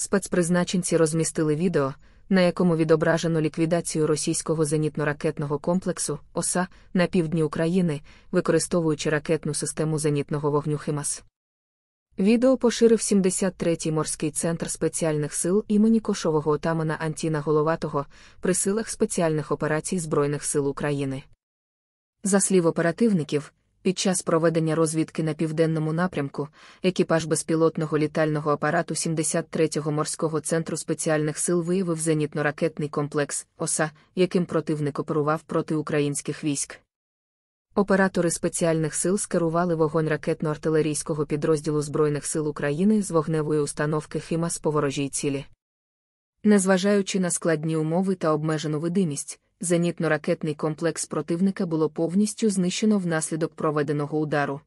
спецпризначенці розмістили відео, на якому відображено ліквідацію російського зенітно-ракетного комплексу ОСА на півдні України, використовуючи ракетну систему зенітного вогню Химас. Відео поширив 73-й морський центр спеціальних сил імені кошового отамана Антіна Головатого при силах спеціальних операцій Збройних сил України. За слів оперативників, під час проведення розвідки на південному напрямку екіпаж безпілотного літального апарату 73-го морського центру спеціальних сил виявив зенітно-ракетний комплекс ОСА, яким противник оперував проти українських військ. Оператори спеціальних сил скерували вогонь ракетно-артилерійського підрозділу Збройних сил України з вогневої установки Хімас по ворожій цілі. Незважаючи на складні умови та обмежену видимість, зенітно-ракетний комплекс противника було повністю знищено внаслідок проведеного удару.